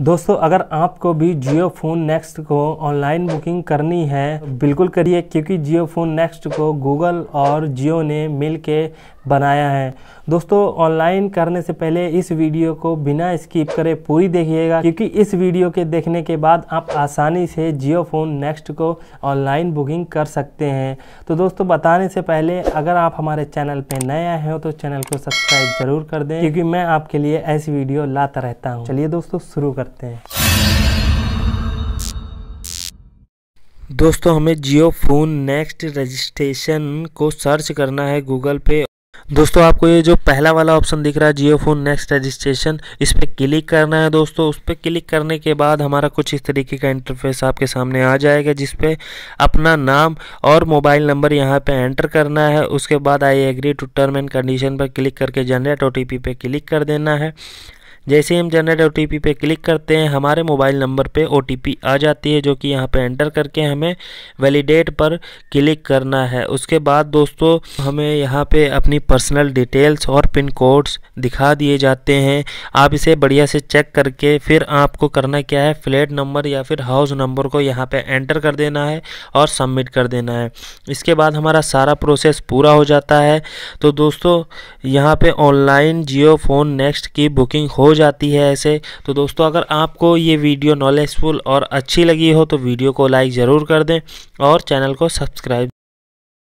दोस्तों अगर आपको भी जियो फ़ोन नेक्स्ट को ऑनलाइन बुकिंग करनी है बिल्कुल करिए क्योंकि जियो फ़ोन नेक्स्ट को गूगल और जियो ने मिल के बनाया है दोस्तों ऑनलाइन करने से पहले इस वीडियो को बिना स्किप करे पूरी देखिएगा क्योंकि इस वीडियो के देखने के बाद आप आसानी से जियो फ़ोन नेक्स्ट को ऑनलाइन बुकिंग कर सकते हैं तो दोस्तों बताने से पहले अगर आप हमारे चैनल पर नए आए हो तो चैनल को सब्सक्राइब ज़रूर कर दें क्योंकि मैं आपके लिए ऐसी वीडियो लाता रहता हूँ चलिए दोस्तों शुरू करते हैं दोस्तों हमें जियो फोन नेक्स्ट रजिस्ट्रेशन को सर्च करना है गूगल पे दोस्तों आपको ये जो पहला वाला ऑप्शन दिख रहा है जियो फोन नेक्स्ट रजिस्ट्रेशन इस पर क्लिक करना है दोस्तों उस पर क्लिक करने के बाद हमारा कुछ इस तरीके का इंटरफेस आपके सामने आ जाएगा जिसपे अपना नाम और मोबाइल नंबर यहाँ पे एंटर करना है उसके बाद I agree to term and condition पर क्लिक करके जनरेट ओ पे क्लिक कर देना है जैसे ही हम जनरेट ओ पे क्लिक करते हैं हमारे मोबाइल नंबर पे ओ आ जाती है जो कि यहाँ पे एंटर करके हमें वैलिडेट पर क्लिक करना है उसके बाद दोस्तों हमें यहाँ पे अपनी पर्सनल डिटेल्स और पिन कोड्स दिखा दिए जाते हैं आप इसे बढ़िया से चेक करके फिर आपको करना क्या है फ्लैट नंबर या फिर हाउस नंबर को यहाँ पर एंटर कर देना है और सबमिट कर देना है इसके बाद हमारा सारा प्रोसेस पूरा हो जाता है तो दोस्तों यहाँ पर ऑनलाइन जियो फ़ोन नेक्स्ट की बुकिंग हो जाती है ऐसे तो दोस्तों अगर आपको ये वीडियो नॉलेजफुल और अच्छी लगी हो तो वीडियो को लाइक ज़रूर कर दें और चैनल को सब्सक्राइब